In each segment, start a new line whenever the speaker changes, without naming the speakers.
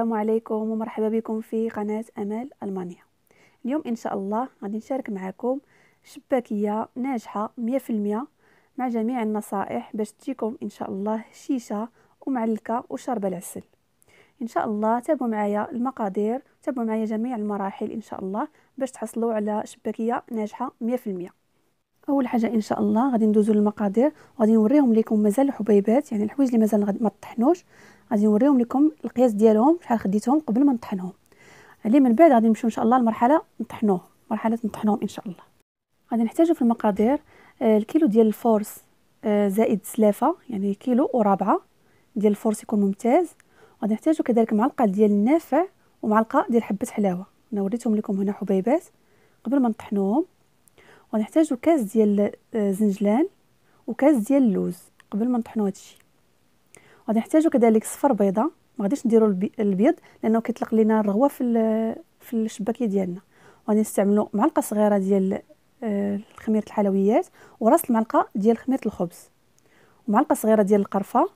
السلام عليكم ومرحبا بكم في قناة أمال ألمانيا اليوم إن شاء الله غادي نشارك معكم شباكية ناجحة 100% مع جميع النصائح باش تجيكم إن شاء الله شيشة ومعلكة وشربة العسل إن شاء الله تابعوا معايا المقادير تابعوا معايا جميع المراحل إن شاء الله باش تحصلوا على شباكية ناجحة 100% اول حاجه ان شاء الله غادي ندوزو للمقادير وغادي نوريهم لكم مازال الحبيبات يعني الحوايج اللي مازال ما طحنوش غادي نوريهم لكم القياس ديالهم شحال خديتهم قبل ما نطحنهم عليه من بعد غادي نمشيو ان شاء الله لمرحله نطحنوه مرحله نطحنوهم ان شاء الله غادي نحتاجو في المقادير آه، الكيلو ديال الفورس آه، زائد سلافه يعني كيلو وربعه ديال الفورس يكون ممتاز غادي نحتاجو كذلك معلقه ديال النافع ومعلقه ديال حبه حلاوه انا وريتهم لكم هنا حبيبات قبل ما نطحنوهم غنحتاجو كاس ديال آه، زنجلان وكاس ديال اللوز قبل ما نطحنو هادشي غادي نحتاجو كذلك صفر بيضه ما غاديش نديرو الابيض لانه كيطلق لينا الرغوه في في الشباكيه ديالنا غادي نستعملو معلقه صغيره ديال آه، خميره الحلويات وراس المعلقه ديال خميره الخبز ومعلقه صغيره ديال القرفه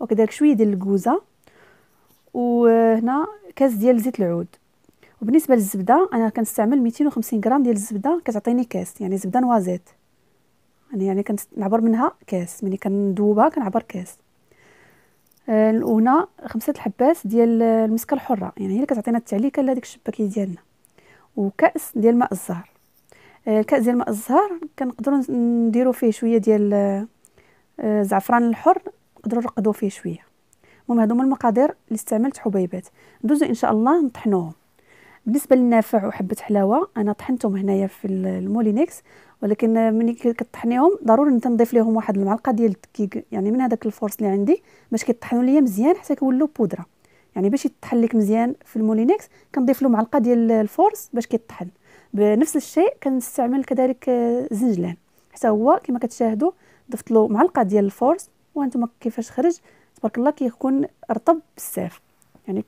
وكذلك شويه ديال الكوزه وهنا كاس ديال زيت العود وبالنسبه للزبده انا كنستعمل 250 غرام ديال الزبده كتعطيني كاس يعني زبده نوازيت انا يعني كنعبر منها كاس ملي كندوبها كنعبر كاس آه، الاولى خمسه الحبات ديال المسكه الحره يعني هي اللي كتعطينا التعليكه لهاديك الشباكي ديالنا وكاس ديال ماء الزهر آه، الكاس ديال ماء الزهر كنقدروا نديروا فيه شويه ديال آه، زعفران الحر نقدروا نرقدوا فيه شويه المهم هادو هما المقادير اللي استعملت حبيبات ندوزو ان شاء الله نطحنوهم بالنسبه للنافع وحبه حلاوه انا طحنتهم هنايا في المولينيكس ولكن ملي كطحنيهم ضروري انت نضيف ليهم واحد المعلقه ديال الدقيق يعني من هذاك الفورس اللي عندي باش كيطحنوا ليا مزيان حتى كيولوا بودره يعني باش يطحن لك مزيان في المولينيكس كنضيف له معلقه ديال الفورس باش كيطحن بنفس الشيء كنستعمل كذلك زنجلان حتى هو كما كتشاهدوا ضفت له معلقه ديال الفورس وانتم كيفاش خرج تبارك الله كيكون رطب بزاف يعني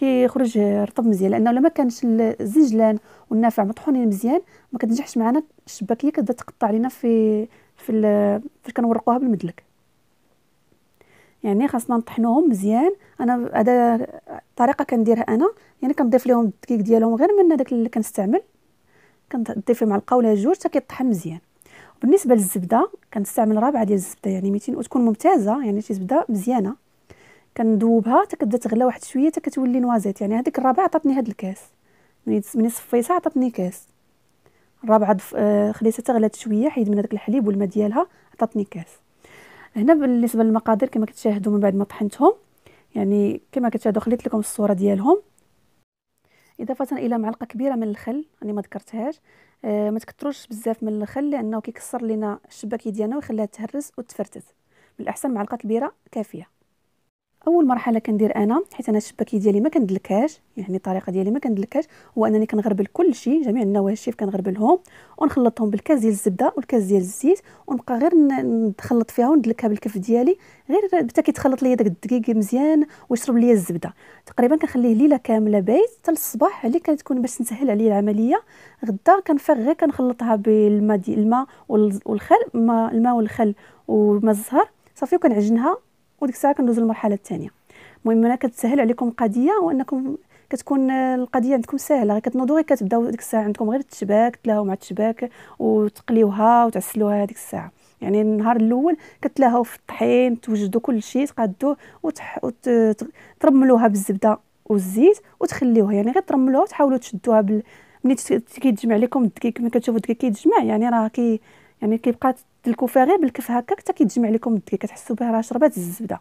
كيخرج رطب مزيان لانه لما كانش الزنجلان والنافع مطحونين مزيان ما كتنجحش معنا الشباكيه كتبدا تقطع علينا في في فاش كنورقوها بالمدلك يعني خاصنا نطحنوهم مزيان انا هذا طريقه كنديرها انا يعني كنضيف لهم الدقيق ديالهم غير من داك اللي كنستعمل كنضيف معلقه ولا جوج حتى كيطحن مزيان بالنسبه للزبده كنستعمل رابعه ديال الزبده يعني 200 وتكون ممتازه يعني شي زبده مزيانه كندوبها حتى كتبدا تغلى واحد شويه حتى كتولي نوازيت يعني هذيك الرابعه عطاتني هاد الكاس من صفيتها عطاتني كاس الرابعه دف... آه خليتها تغلات شويه حيد من هذاك الحليب والماء ديالها عطاتني كاس هنا بالنسبه للمقادير كما كتشاهدوا من بعد ما طحنتهم يعني كما كتشاهدوا خليت لكم الصوره ديالهم اضافه الى معلقه كبيره من الخل انا ما ذكرتهاش آه ما تكثروش بزاف من الخل لانه كيكسر لنا الشباكي ديالنا ويخليها تهرس وتفرتت من الاحسن معلقه كبيره كافيه اول مرحله كندير انا حيت انا الشباكي ديالي ما كندلكاش يعني الطريقه ديالي ما كندلكاش هو انني كنغربل كل شيء جميع النواشف كنغربلهم ونخلطهم بالكاس ديال الزبده والكاس ديال الزيت ونبقى غير نخلط فيها وندلكها بالكف ديالي غير حتى كيتخلط ليا داك الدقيق مزيان ويشرب ليا الزبده تقريبا كنخليه ليله كامله بايت حتى الصباح اللي كتكون باش نسهل عليه العمليه غدا كنفيغ غير كنخلطها بالماء الماء والخل الماء والخل وما الزهر صافي وكنعجنها وديك الساعه كندوزو للمرحله الثانيه المهم انا كتسهل عليكم قضيه وانكم كتكون القضيه عندكم ساهله غير كتنوضوا غير كتبداو ديك الساعه عندكم غير التشباك تلاهو مع التشباك وتقليوها وتعسلوها هذيك الساعه يعني النهار الاول كتلاهاو في الطحين توجدوا كل شيء تقادوه وترملوها بالزبده والزيت وتخليوها يعني غير ترملوها وتحاولوا تشدوها بال... ملي كيتجمع لكم الدقيق ملي كتشوفوا الدقيق كيتجمع يعني راه كي يعني كيبقى الكوفه غير بالكف هكاك حتى كيتجمع لكم الدقيق كتحسوا بها راه شربات الزبده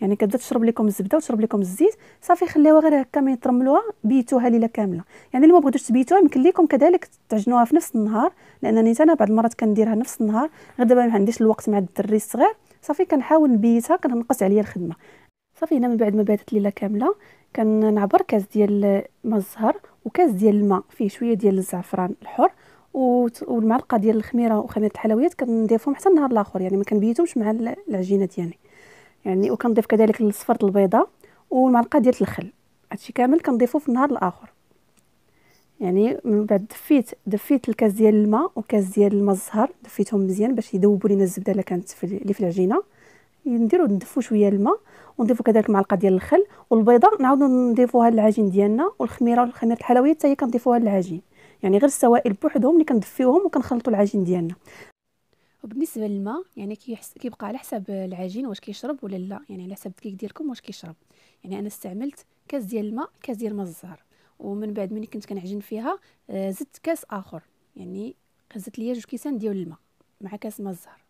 يعني كتبدا تشرب لكم الزبده وتشرب لكم الزيت صافي خليوها غير هكا ما يترملوها بيتوها ليله كامله يعني اللي ما بغيتوش تبيتوها يمكن لكم كذلك تعجنوها في نفس النهار لانني انا بعض المرات كنديرها نفس النهار غير دابا ما عنديش الوقت مع الدري الصغير صافي كنحاول نبيتها كننقص عليا الخدمه صافي هنا من بعد ما باتت ليله كامله كنعبر كاس ديال ماء الزهر وكاس ديال الماء فيه شويه ديال الزعفران الحر والمعلقه ديال الخميره وخميره الحلويات كنضيفهم حتى النهار الاخر يعني ما كنبيتهمش مع العجينه ديالي يعني. يعني وكنضيف كذلك الصفر البيضه والمعلقه ديال الخل هادشي كامل كنضيفو في النهار الاخر يعني من بعد دفيت دفيت الكاس ديال الماء وكاس ديال الماء الزهر دفيتهم مزيان باش يذوبوا لينا الزبده اللي كانت في اللي في العجينه نديرو ندفو شويه الماء ونضيفو كذلك معلقه ديال الخل والبيضه نعاودو نضيفوها للعجين ديالنا والخميره والخميره الحلويات حتى هي كنضيفوها للعجين يعني غير السوائل بوحدهم اللي كندفيوهم وكنخلطوا العجين ديالنا وبالنسبه للماء يعني كيحس كيبقى على حسب العجين واش كيشرب ولا لا يعني على حسب الدقيق ديالكم واش كيشرب يعني انا استعملت كاس ديال الماء كاس ديال ماء الزهر ومن بعد ملي كنت كنعجن فيها آه، زدت كاس اخر يعني زدت ليا جوج كيسان ديال الماء مع كاس ماء الزهر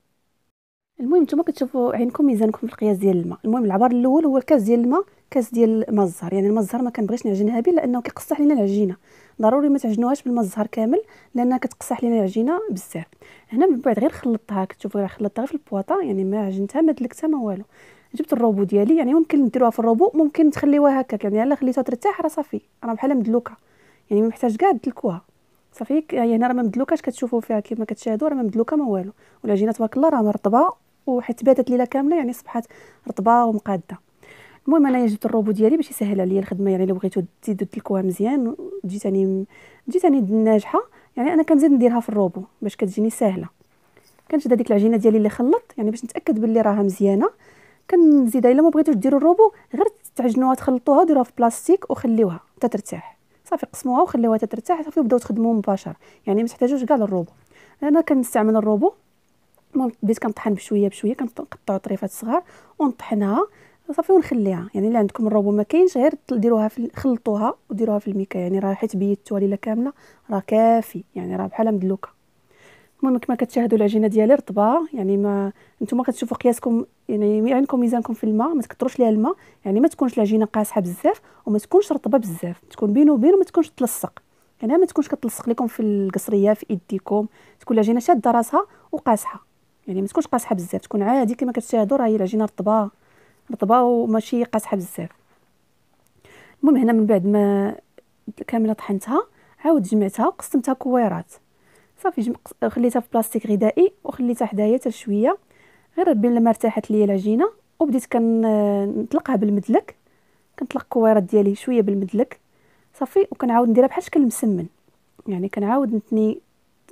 المهم نتوما كتشوفوا عينكم ميزانكم في القياس ديال الماء المهم العبار الاول هو الكاس ديال الماء كاس ديال الزهر يعني المزهر ما كنبغيش نعجنها به لانه كيقصح لينا العجينه ضروري ما تعجنوهاش بالمزهر كامل لانها كتقصح لينا العجينه بزاف هنا من بعد غير خلطتها كتشوفوا غير خلطتها في البواطه يعني ما عجنتها ما دلكتها ما والو جبت الروبو ديالي يعني ممكن نديروها في الروبو ممكن تخليوها هكاك يعني الا خليتها ترتاح راه صافي راه بحال مدلوكه يعني ما محتاج كاع تدلكوها صافي هي يعني هنا راه ما مدلوكاش كتشوفوا فيها كيما كتشاهدوا راه ما مدلوكه ما والو والعجينه تبارك الله راه مرطبه وحيت باتت ليله كامله يعني صبحات رطبه ومقاده المهم انايا جبت الروبو ديالي باش يسهل عليا الخدمه يعني الا بغيتو تزيدو تلكوها مزيان تجي ثاني تجي ناجحه يعني انا كنزيد نديرها في الروبو باش كتجيني ساهله كنشد هذيك العجينه ديالي اللي خلطت يعني باش نتاكد باللي راها مزيانه كنزيدها الا ما بغيتوش ديروا الروبو غير تعجنوها تخلطوها ديروها في بلاستيك وخليوها حتى ترتاح صافي قسموها وخليوها حتى ترتاح صافي وبداو تخدموا مباشر يعني ما تحتاجوش كاع الروبو انا كنستعمل الروبو المهم بديت كنطحن بشويه بشويه كنقطعوا طريفات صغار ونطحنها صافي ونخليها يعني اللي عندكم الروبو ما كاينش غير ديروها في خلطوها وديروها في الميكا يعني راه حيت بيتوها ليله كامله راه كافي يعني راه بحال مدلوكه المهم كما كتشاهدوا العجينه ديالي رطبه يعني ما نتوما كتشوفوا قياسكم يعني عندكم ميزانكم في الماء ما تكثروش ليها الماء يعني ما تكونش العجينه قاسحه بزاف وما تكونش رطبه بزاف تكون بين وبين وما تكونش تلصق يعني ما تكونش كتلصق لكم في القصريه في ايديكم تكون العجينه شاده راسها وقاسحه يعني ما تكونش قاسحه بزاف تكون عادي كما كتشاهدوا راه هي العجينه رطبه رطبه وماشي قاسحه بزاف المهم هنا من بعد ما كامله طحنتها عاود جمعتها وقسمتها كويرات صافي جم... خليتها في بلاستيك غذائي وخليتها حدايا حتى شويه غير بين لما ارتاحت ليا العجينه وبديت كنطلقها بالمدلك كنطلق الكويرات ديالي شويه بالمدلك صافي وكنعاود نديرها بحال شكل مسمن يعني كنعاود نتني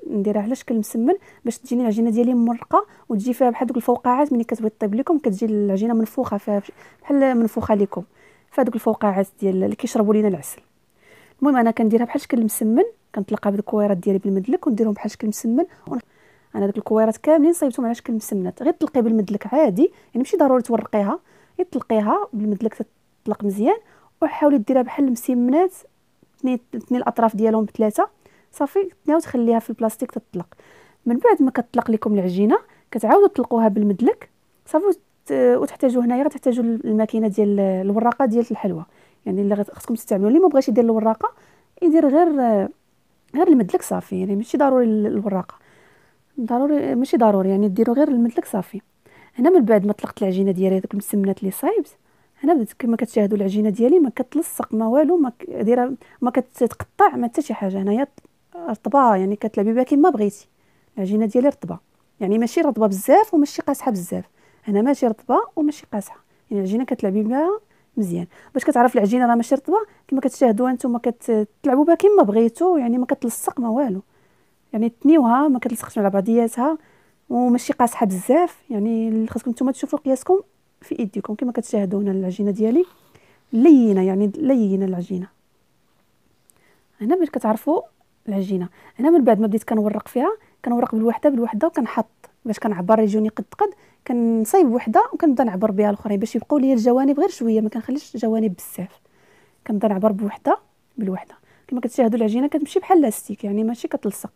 نديرها على شكل مسمن باش تجيني العجينه ديالي مرقه وتجي فيها بحال دوك الفوقاعات ملي كتبغي طيب لكم كتجي العجينه منفوخه فيها بحال منفوخه لكم فهادوك الفوقاعات ديال اللي كيشربوا لينا العسل المهم انا كنديرها بحال شكل مسمن كنطلقها بالكويرات ديالي بالمدلك ونديرهم بحال شكل مسمن انا دوك الكويرات كاملين صيبتهم على شكل مسمنات غير طلقي بالمدلك عادي يعني ماشي ضروري تورقيها غير طلقيها بالمدلك تطلق مزيان وحاولي ديرها بحال المسمنات تني الاطراف ديالهم بثلاثه صافي تناو تخليها في البلاستيك تطلق من بعد ما كتطلق لكم العجينه كتعاودوا تطلقوها بالمدلك صافي وتحتاجوا هنايا غتحتاجوا الماكينه ديال الوراقه ديال الحلوى يعني اللي خصكم تستعملوا اللي ما بغاش يدير الوراقه يدير غير غير المدلك صافي يعني ماشي ضروري الوراقه ضروري ماشي ضروري يعني ديروا غير المدلك صافي هنا من بعد ما طلقت العجينه ديالي داك المسمنات اللي صايبت هنا بدات كما كتشاهدوا العجينه ديالي ما كتلصق ما والو ما دايره ما كتتقطع ما حتى شي حاجه هنايا رطبه يعني كتلعبي بها كيما بغيتي العجينه ديالي رطبه يعني ماشي رطبه بزاف وماشي قاسحه بزاف هنا ماشي رطبه وماشي قاسحه يعني العجينه كتلعبي بها مزيان باش كتعرف العجينه راه ماشي رطبه كما كتشاهدوا انتم كتلعبوا بها كيما بغيتوا يعني ما كتلصق ما والو يعني تنيوها ما كتلصقش على بعضياتها وماشي قاسحه بزاف يعني خاصكم نتوما تشوفوا قياسكم في ايديكم كما كتشاهدوا هنا العجينه ديالي لينه يعني لينه العجينه هنا باش كتعرفوا العجينه هنا من بعد ما بديت كنورق فيها كنورق بالوحده بالوحده وكنحط باش كنعبر ريجوني قد قد كنصايب وحده وكنبدا نعبر بها الاخرين باش يبقاو لي الجوانب غير شويه ما كنخليش الجوانب بزاف كنبدا نعبر بوحده بالوحده كما كتشاهدوا العجينه كتمشي بحال لاستيك يعني ماشي كتلصق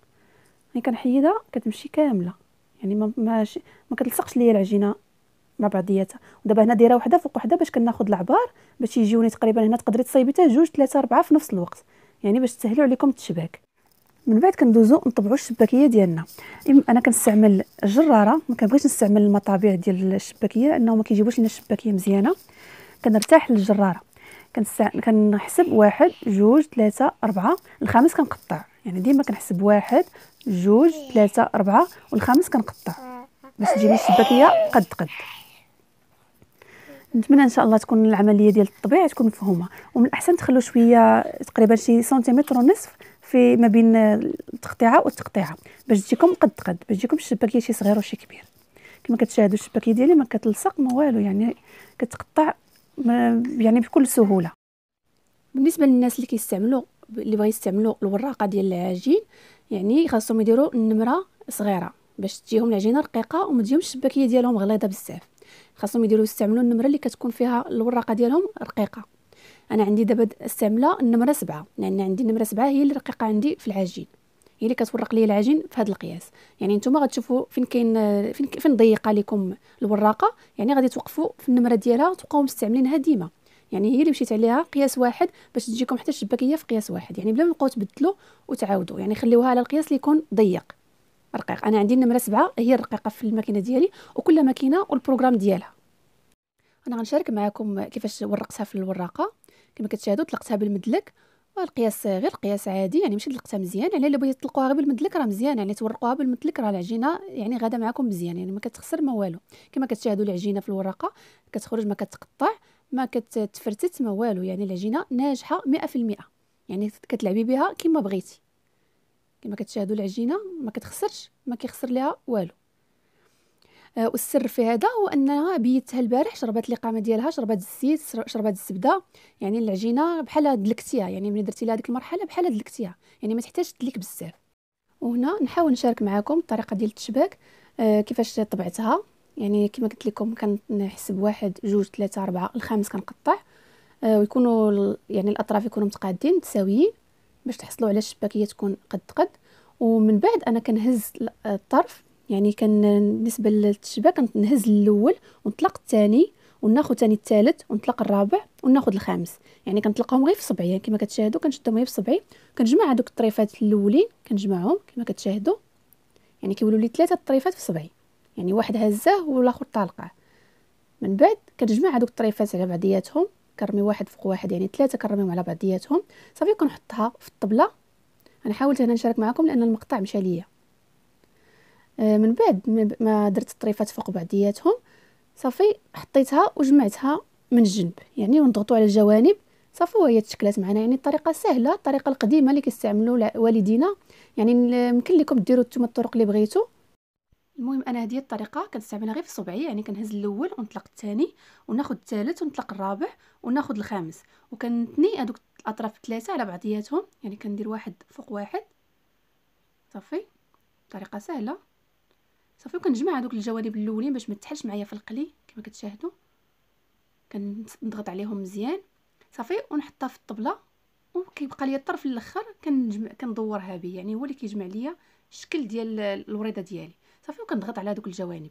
يعني كنحيدها كتمشي كامله يعني ما ماشي ما كتلصقش ليا العجينه مع بعضياتها ودابا هنا دايره وحده فوق وحده باش كناخذ العبار باش يجيوني تقريبا هنا تقدري تصايبي حتى جوج ثلاثه اربعه في نفس الوقت يعني باش تسهلوا عليكم التشباك من بعد كندوزو نطبعو الشباكيه ديالنا انا كنستعمل الجراره ما كنبغيش نستعمل المطابع ديال الشباكيه لانه ما كيجيبوش لنا الشباكيه مزيانه كنرتاح للجراره كنحسب واحد جوج ثلاثة أربعة الخامس كنقطع يعني ديما كنحسب واحد جوج ثلاثة أربعة والخامس كنقطع باش تجيني الشباكية قد قد نتمنى ان شاء الله تكون العمليه ديال الطبيعه تكون مفهومه ومن الاحسن تخلو شويه تقريبا شي سنتيمتر ونصف في ما بين التقطيعه والتقطيعه باش تجيكم قد قد باش تجيكم الشباكيه شي صغير وشي كبير كما كتشاهدوا الشباكيه ديالي ما كتلصق ما والو يعني كتقطع يعني بكل سهوله بالنسبه للناس اللي كيستعملوا اللي بغا يستعملوا الوراقه ديال العجين يعني خاصهم يديروا النمره صغيره باش تجيهم العجينه رقيقه وما تجيهمش الشباكيه ديالهم غليظه بزاف خاصهم يديروا يستعملوا النمره اللي كتكون فيها الوراقه ديالهم رقيقه انا عندي دابا استعمله النمره سبعة لان عندي النمره سبعة هي اللي رقيقه عندي في العجين هي اللي كتورق لي العجين في هذا القياس يعني نتوما غتشوفوا فين كاين فين فين ضيقه لكم الوراقه يعني غادي توقفوا في النمره ديالها وتبقاو مستعملينها ديما يعني هي اللي مشيت عليها قياس واحد باش تجيكم حتى الشباكيه في قياس واحد يعني بلا ما تبقاو تبدلوا وتعاودوا يعني خليوها على القياس اللي يكون ضيق رقيق انا عندي النمره سبعة هي الرقيقه في الماكينه ديالي وكل ماكينه والبروغرام ديالها انا غنشارك معكم كيفاش ورقتها في الوراقه كما كتشاهدوا طلقتها بالمدلك والقياس غير قياس عادي يعني ماشي طلقتها مزيان يعني الا بغيتي تطلقوها غير بالمدلك راه مزيان يعني تورقوها بالمدلك راه العجينه يعني غادا معكم مزيان يعني ما كتخسر ما والو كما كتشاهدوا العجينه في الورقه كتخرج ما كتقطع ما كتفرتت ما والو يعني العجينه ناجحه 100% يعني كتلعبي بها كما بغيتي كما كتشاهدوا العجينه ما كتخسرش ما كيخسر ليها والو آه، والسر في هذا هو انها بيتها البارح شربت القامه ديالها شربت الزيت شربت الزبده يعني العجينه بحال دلكتيها يعني ملي درتي لها ديك المرحله بحال دلكتيها يعني ما تحتاج تدلك بزاف وهنا نحاول نشارك معكم الطريقه ديال التشباك آه، كيفاش طبعتها يعني كما قلت لكم كنحسب واحد جوج ثلاثة أربعة الخامس كنقطع آه، ويكونوا يعني الأطراف يكونوا متقادين متساويين باش تحصلوا على الشباكية تكون قد قد ومن بعد أنا كنهز الطرف يعني كان بالنسبه للتشبة كنهز الاول ونطلق الثاني وناخد ثاني الثالث ونطلق الرابع وناخد الخامس يعني كنطلقهم غير في صبعي يعني كما كتشاهدوا كنشدهم غير في صبعي كنجمع هذوك الطريفات الاولين كنجمعهم كما كتشاهدوا يعني كيولوا لي ثلاثه الطريفات في صبعي يعني واحد هزاه والاخر طالقه من بعد كنجمع هذوك الطريفات على بعضياتهم كرمي واحد فوق واحد يعني ثلاثه كرميهم على بعضياتهم صافي كنحطها في الطبله انا حاولت هنا نشارك معكم لان المقطع مشى ليا آه، من بعد ما درت الطريفات فوق بعضياتهم صافي حطيتها وجمعتها من الجنب يعني ونضغطوا على الجوانب صافي وهي تشكلات معنا يعني الطريقه سهله الطريقه القديمه اللي كيستعملوا والدينا يعني يمكن لكم ديروا نتوما الطرق اللي بغيتو المهم انا هذه الطريقه كنستعملها غير في صبعي يعني كنهز الاول ونطلق الثاني وناخذ الثالث ونطلق الرابع وناخذ الخامس وكنثني هذوك الاطراف الثلاثه على بعضياتهم يعني كندير واحد فوق واحد صافي طريقه سهله صافي وكنجمع هذوك الجوانب الاولين باش ما تحلش معايا في القلي كما كتشاهدوا كنضغط عليهم مزيان صافي ونحطها في الطبله وكيبقى لي الطرف الاخر كنجمع كندورها به يعني هو اللي كيجمع ليا الشكل ديال الوريده ديالي صافي وكنضغط على هذوك الجوانب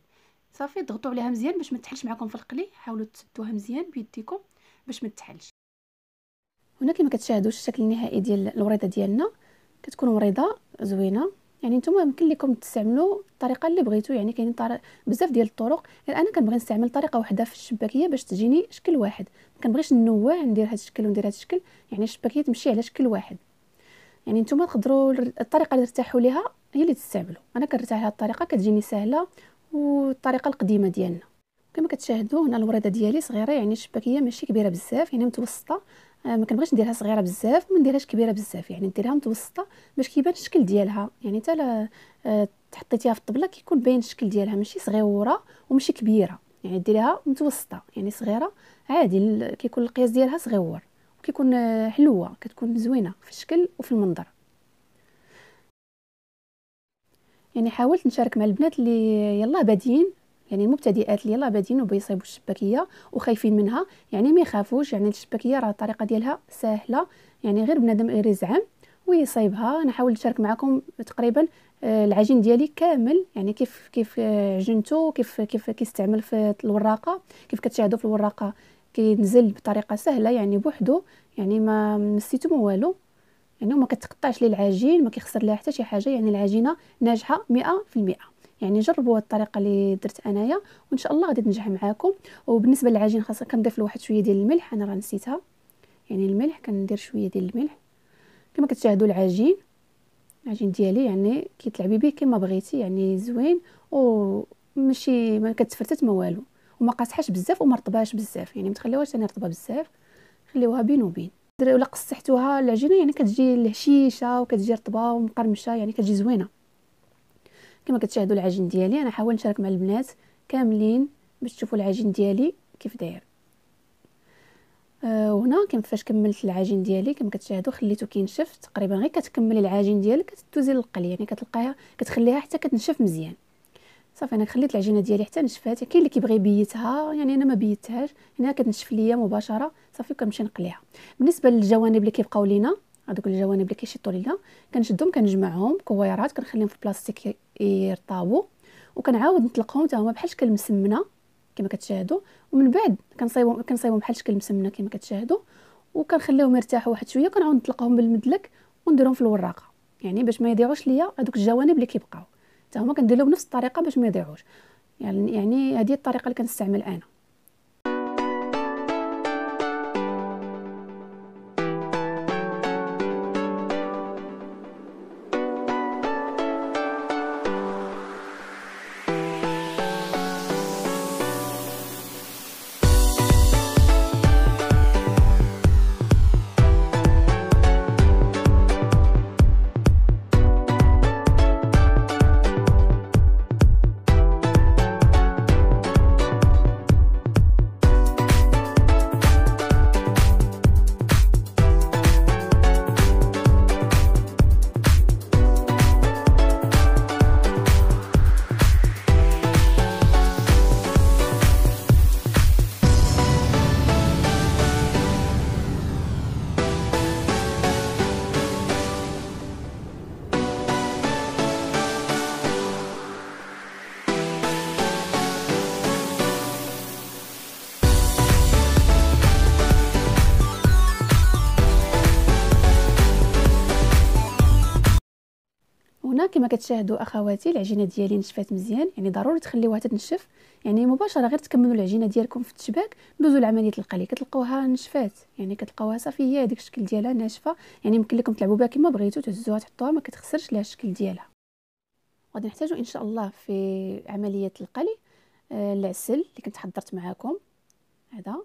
صافي ضغطوا عليها مزيان باش ما تحلش معكم في القلي حاولوا تسدوها مزيان بيديكم باش ما تحلش هنا كما كتشاهدوا الشكل النهائي ديال الوريده ديالنا كتكون وريده زوينه يعني نتوما يمكن لكم تستعملوا الطريقه اللي بغيتو يعني كاينين بزاف ديال الطرق يعني انا كنبغي نستعمل طريقه واحده في الشباكيه باش تجيني شكل واحد ما كنبغيش نوع ندير هذا الشكل وندير هذا الشكل يعني الشباكيه تمشي على شكل واحد يعني نتوما تقدروا الطريقه اللي ترتاحوا ليها هي اللي تستعملوا انا كنرتاح لهذه الطريقه كتجيني سهله والطريقه القديمه ديالنا كما كتشاهدوا هنا الوريده ديالي صغيره يعني الشباكيه ماشي كبيره بزاف يعني متوسطه آه، ما كنبغيش نديرها صغيره بزاف وما نديرهاش كبيره بزاف يعني نديرها متوسطه باش كيبان الشكل ديالها يعني حتى تحطيتيها آه، في الطبله كيكون باين الشكل ديالها ماشي صغيره وماشي كبيره يعني ديريها متوسطه يعني صغيره عادي كيكون القياس ديالها صغيور وكيكون آه، حلوه كتكون زوينه في الشكل وفي المنظر يعني حاولت نشارك مع البنات اللي يلا بادين يعني المبتدئات اللي يلاه بادين وبيصيبوا الشباكيه وخايفين منها يعني ما يخافوش يعني الشباكيه راه الطريقه ديالها سهله يعني غير بنادم غير ويصيبها ويصايبها نحاول نشارك معكم تقريبا آه، العجين ديالي كامل يعني كيف كيف عجنته كيف كيف كيستعمل في الوراقه كيف كتشاهدوا في الوراقه كينزل بطريقه سهله يعني بوحدو يعني ما نسيتو ما والو يعني وما كتقطعش العجين ما كيخسر لها حتى شي حاجه يعني العجينه ناجحه 100% يعني جربوا الطريقه اللي درت انايا وان شاء الله غادي تنجح معاكم وبالنسبه للعجين خاصه كنضيف له واحد شويه ديال الملح انا راه نسيتها يعني الملح كندير شويه ديال الملح كما كتشاهدوا العجين العجين ديالي يعني كيتلعبي به كما بغيتي يعني زوين وماشي ما كتفرتت ما والو وما قاصحاش بزاف وما رطباش بزاف يعني ما تخليوهاش ثاني رطبه بزاف خليوها بين وبين ولا قصحتوها العجينه يعني كتجي الهشيشه وكتجي رطبه ومقرمشه يعني كتجي زوينه كما كتشاهدوا العجين ديالي انا حاول نشارك مع البنات كاملين باش تشوفوا العجين ديالي كيف داير أه وهنا كما فاش كملت العجين ديالي كما كتشاهدوا خليته كينشف تقريبا غير كتكملي العجين ديالك كتدوزي للقلي يعني كتلقاها كتخليها حتى كتنشف مزيان صافي انا خليت العجينه ديالي حتى نشفات يعني كاين اللي كيبغي يبيتها يعني انا ما بيتهاش هنا يعني كتنشف ليا مباشره صافي كنمشي نقليها بالنسبه للجوانب اللي كيبقاو لينا هذوك الجوانب اللي كيشيطوا لينا كنشدهم كنجمعهم كويرات كنخليهم في بلاستيك يرطابوا وكنعاود نطلقهم حتى هما بحال شكل المسمنه كما كتشاهدوا ومن بعد كنصايبهم كنصايبهم بحال شكل المسمنه كما كتشاهدوا وكنخليهم يرتاحوا واحد شويه كنعاود نطلقهم بالمدلك ونديرهم في الوراقه يعني باش ما يضيعوش ليا هذوك الجوانب اللي كيبقاو حتى هما كندير لهم بنفس الطريقه باش ما يضيعوش يعني يعني هذه الطريقه اللي كنستعمل انا كما كتشاهدوا اخواتي العجينه ديالي نشفات مزيان يعني ضروري تخليوها تتنشف يعني مباشره غير تكملوا العجينه ديالكم في التشباك دوزوا لعمليه القلي كتلقوها نشفات يعني كتلقاوها صافي هي هذاك الشكل ديالها ناشفه يعني يمكن لكم تلعبوا بها كما بغيتوا تهزوها تحطوها ما كتخسرش لها الشكل ديالها غادي نحتاجو ان شاء الله في عمليه القلي آه، العسل اللي كنت حضرت معاكم هذا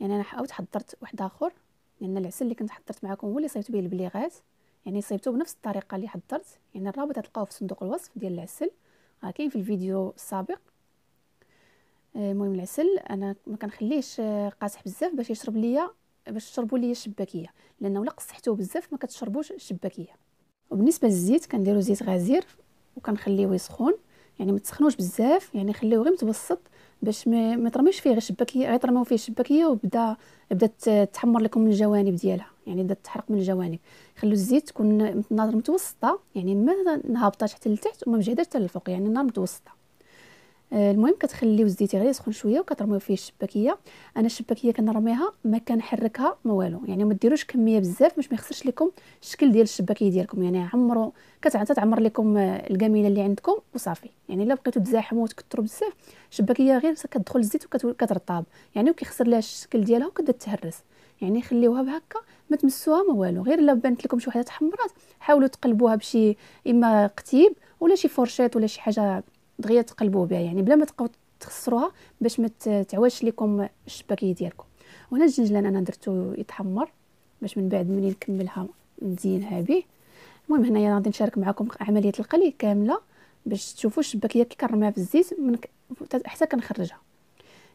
يعني انا حاولت حضرت واحد اخر لان يعني العسل اللي كنت حضرت معاكم هو اللي صيفط به البليغات يعني صيبته بنفس الطريقه اللي حضرت يعني الرابط غتلقاوه في صندوق الوصف ديال العسل راه كاين في الفيديو السابق آه، المهم العسل انا ما كنخليهش آه، قاسح بزاف باش يشرب ليا باش تشربوا ليا الشباكيه لانه الا قصحتوه بزاف ما كتشربوش الشباكيه وبالنسبه للزيت كنديروا زيت غزير وكنخليه يسخن يعني ما تسخنوش بزاف يعني خليوه غير متوسط باش ما ترميش فيه غير الشباكيه غير ترميو فيه الشباكيه وبدا بدات تحمر لكم الجوانب ديالها يعني بدات تحرق من الجوانب خلو الزيت تكون النار متوسطه يعني ما هابطه حتى لتحت وما مجهداش حتى للفوق يعني النار متوسطه آه، المهم كتخليو الزيت يغلي يسخن شويه وكترميو فيه الشباكيه انا الشباكيه كنرميها ما كنحركها ما والو يعني ما ديروش كميه بزاف باش ما يخسرش لكم الشكل ديال الشباكيه ديالكم يعني عمرو كتعمر لكم الجميله اللي عندكم وصافي يعني الا بقيتو تزاحموا وتكثروا بزاف الشباكيه غير كتدخل الزيت وكترطاب يعني وكيخسر لها الشكل ديالها وكتبدا تهرس يعني خليوها بهكا ما تمسوها ما والو غير الا بانت لكم شي وحده تحمرات حاولوا تقلبوها بشي اما قتيب ولا شي فورشيط ولا شي حاجه دغيا تقلبوا بها يعني بلا ما تبقاو تخسروها باش ما تعواش لكم الشباكيه ديالكم وهنا الجنجلان انا درتو يتحمر باش من بعد ملي نكملها نزينها به المهم هنايا غادي نشارك معكم عمليه القلي كامله باش تشوفوا الشباكيه كي كنرميها في الزيت من ك... حتى كنخرجها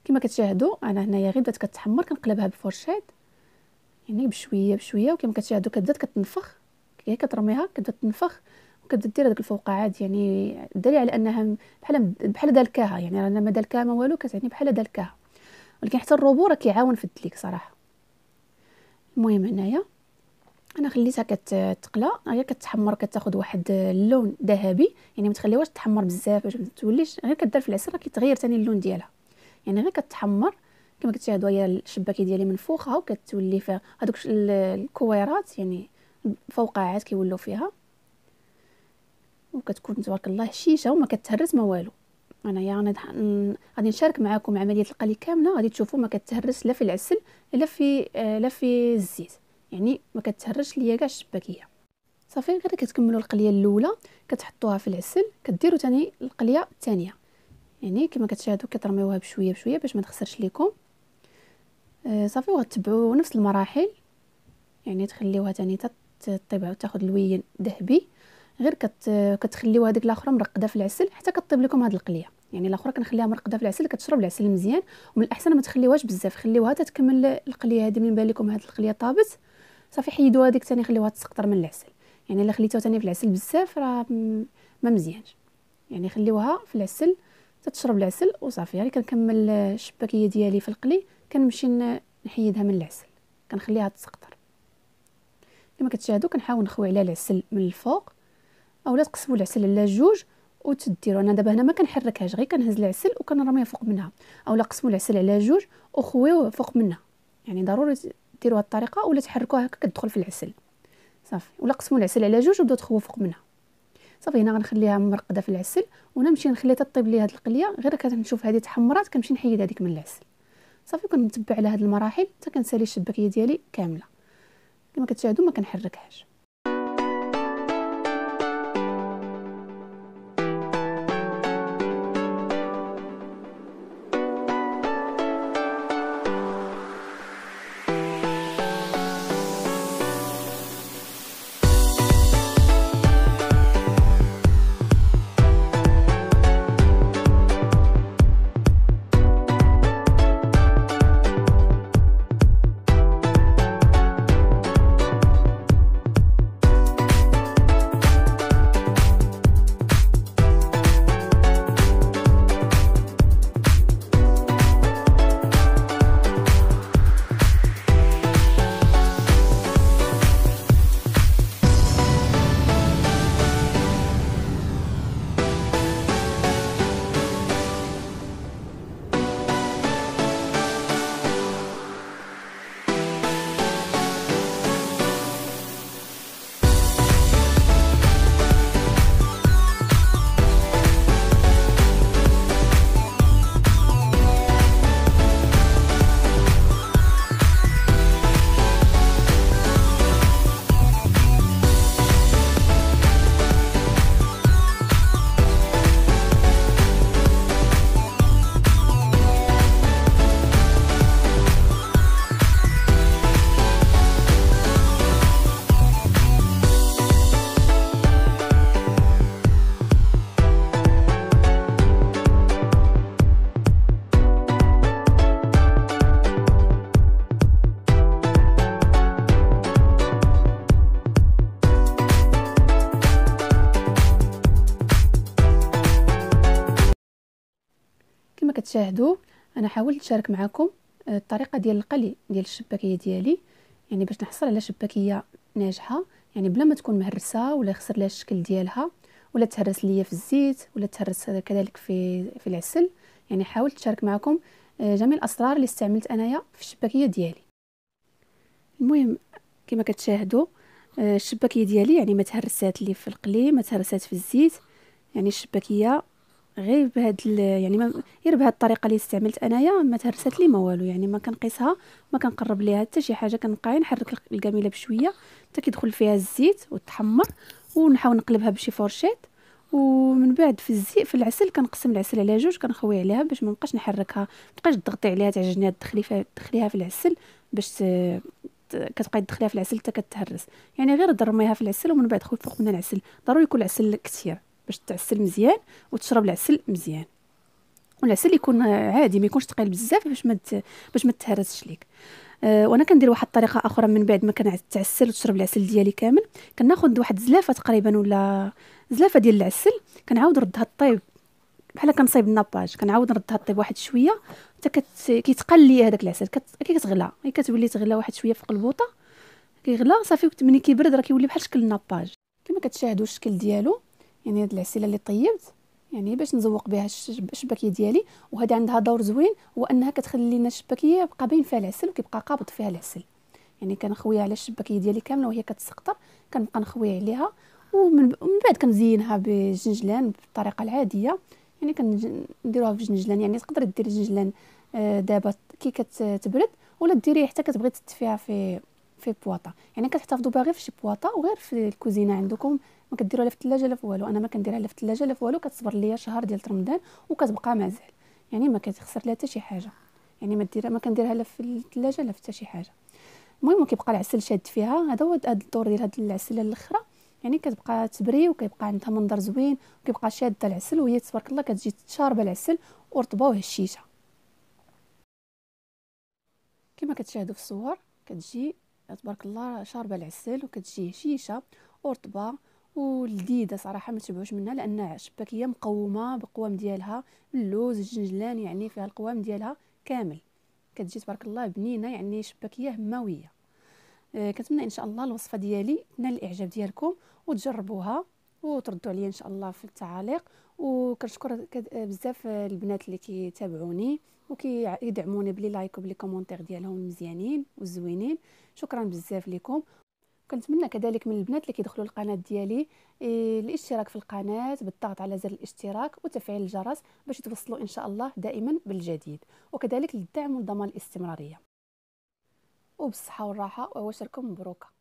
كما كتشاهدوا انا هنايا غير بدات كتحمر كنقلبها بفرشات يعني بشويه بشويه وكما هادو كتبدا كتنفخ هي كترميها كتبدا تنفخ وكتبدا دير هذوك الفوقعات يعني دليل على انها بحال بحال دالكاها يعني رانا ما دالكا ما والو كتعني بحال دالكاها ولكن حتى الروبو راه كيعاون في الدليك صراحه المهم هنايا انا خليتها كتقلى هي كتحمر كتاخذ واحد اللون ذهبي يعني ما تخليهاش تحمر بزاف باش ما توليش غير كدار في العصير راه كيتغير ثاني اللون ديالها يعني غير كتحمر كما قلت هي الشباكي ديالي منفوخه وكتولي فيها هادوك الكويرات يعني فوقاعات كيولوا فيها وكتكون تبارك الله هشيشه وما كتهرس ما والو انايا يعني غادي نشارك معكم عمليه القلي كامله غادي تشوفوا ما كتهرس لا في العسل لا في لا في الزيت يعني ما كتهرش ليا كاع الشباكيه صافي غير كتكملوا القليه الاولى كتحطوها في العسل كديروا تاني القليه الثانيه يعني كما كتشاهدوا كترميوها بشويه بشويه باش ما تخسرش ليكم آه، صافي وغتبعو نفس المراحل يعني تخليوها تاني تطيب وتاخذ اللوين ذهبي غير كت كتخليو هذيك الاخرى مرقده في العسل حتى كطيب لكم هاد القليه يعني الاخرى كنخليها مرقده في العسل كتشرب العسل مزيان ومن الاحسن ما تخليوهاش بزاف خليوها تتكمل القليه هذه من بان لكم هاد القليه طابت صافي حيدوها هذيك تاني خليوها تسقطر من العسل يعني الا خليتوها تاني في العسل بزاف راه ما مزيانش يعني خليوها في العسل تتشرب العسل وصافي يعني كنكمل الشباكيه ديالي في القلي كنمشي نحيدها من العسل كنخليها تسقطر كما كتشاهدوا كنحاول نخوي على العسل من الفوق اولا تقسموا العسل على جوج وتديروا انا دابا هنا ما كنحركهاش غير كنهز العسل وكنرميها فوق منها اولا قسموا العسل على جوج وخويوه فوق منها يعني ضروري ديروا هذه الطريقه ولا تحركوها هكا كتدخل في العسل صافي ولا قسموا العسل على جوج وبداو تخويو فوق منها صافي هنا غنخليها مرقده في العسل ونمشي نخليها تطيب لي هاد القليه غير كنشوف هذه تحمرات كنمشي نحيد هذيك من العسل صافي كنتبع على هاد المراحل حتى كنسالي الشباكيه ديالي كامله كما كتشاهدوا ما كنحركهاش تشاهدوا انا حاولت نشارك معكم آه، الطريقه ديال القلي ديال الشباكيه ديالي يعني باش نحصل على شباكيه ناجحه يعني بلا ما تكون مهرسه ولا يخسر لها الشكل ديالها ولا تهرس ليا في الزيت ولا تهرس كذلك في في العسل يعني حاولت نشارك معكم آه، جميع الاسرار اللي استعملت انايا في الشباكيه ديالي المهم كما كتشاهدوا آه، الشباكيه ديالي يعني ما تهرسات لي في القلي ما تهرسات في الزيت يعني الشباكيه غير بهاد يعني ما غير بهاد الطريقه اللي استعملت انايا ما تهرست لي ما والو يعني ما كنقيسها ما كنقرب ليها حتى شي حاجه كنبقى نحرك الكامله بشويه حتى كيدخل فيها الزيت وتحمر ونحاول نقلبها بشي فورشيت ومن بعد في الزيت في العسل كنقسم العسل على جوج كنخوي عليها باش ما نبقاش نحركها ما تضغطي عليها تعجنيها تدخلي فيها تدخليها في العسل باش كتبقاي تدخليها في العسل حتى كتهرس يعني غير ضرميها في العسل ومن بعد خوي فوق من العسل ضروري يكون العسل كثير باش تعسل مزيان وتشرب العسل مزيان والعسل يكون عادي ما يكونش ثقيل بزاف باش ما باش ما تهرسش ليك أه وانا كندير واحد الطريقه اخرى من بعد ما كنعسل وتشرب العسل ديالي كامل كناخذ واحد زلافه تقريبا ولا زلافه ديال العسل كنعاود نردها طيب بحال كنصايب الناباج كنعاود نردها طيب واحد شويه حتى كت... كيتقل لي هذاك العسل كت... كيتغلى هي كتولي تغلى واحد شويه فوق البوطه كيغلى صافي ملي كيبرد راه كيولي بحال شكل الناباج كما كتشاهدوا الشكل ديالو يعني هاد العسيله اللي طيبت يعني باش نزوق بها الشباكيه ديالي وهذا عندها دور زوين هو انها كتخلي لنا الشباكيه يبقى باين فيها العسل وكيبقى قابض فيها العسل يعني كنخويها على الشباكيه ديالي كامله وهي كتسقطر كنبقى نخويها عليها ومن بعد كنزينها بالجنجلان بالطريقه العاديه يعني كنديروها في الجنجلان يعني تقدر دير الجنجلان آه، دابا كي كتبرد ولا ديريه حتى كتبغي تدفيها في في بواطه يعني كتحتفظوا بها غير في شي بواطه وغير في الكوزينه عندكم ما كديروها لا في الثلاجه لا في والو انا ما كنديرها لا في الثلاجه لا في والو كتصبر ليا شهر ديال رمضان وكتبقى مازال يعني ما كتخسر لا حتى شي حاجه يعني ما ديرها ما كنديرها لا في الثلاجه لا في حتى شي حاجه المهم كيبقى العسل شاد فيها هذا هو هذا الدور ديال هاد العسله الاخرى يعني كتبقى تبري وكيبقى عندها منظر زوين وكيبقى شاده العسل وهي تبارك الله كتجي شاربه العسل ورطبه وهشيشه كما كتشاهدوا في الصور كتجي تبارك الله شاربه العسل وكتجي هشيشه ورطبه ولذيذه صراحه ما تشبعوش منها لانها شباكيه مقومه بالقوام ديالها اللوز الجنجلان يعني فيها القوام ديالها كامل كتجي تبارك الله بنينه يعني شباكيه هماويه آه كنتمنى ان شاء الله الوصفه ديالي تنال الاعجاب ديالكم وتجربوها وتردوا عليا ان شاء الله في التعاليق وكنشكر آه، بزاف البنات اللي كيتابعوني وكيدعموني بلي لايك وبلي كومونتير ديالهم مزيانين وزوينين شكرا بزاف لكم كنتمنى كذلك من البنات اللي كيدخلوا القناه ديالي إيه، الاشتراك في القناه بالضغط على زر الاشتراك وتفعيل الجرس باش يتوصلوا ان شاء الله دائما بالجديد وكذلك للدعم والضمان الاستمراريه وبالصحه والراحه وعواشركم مبروكه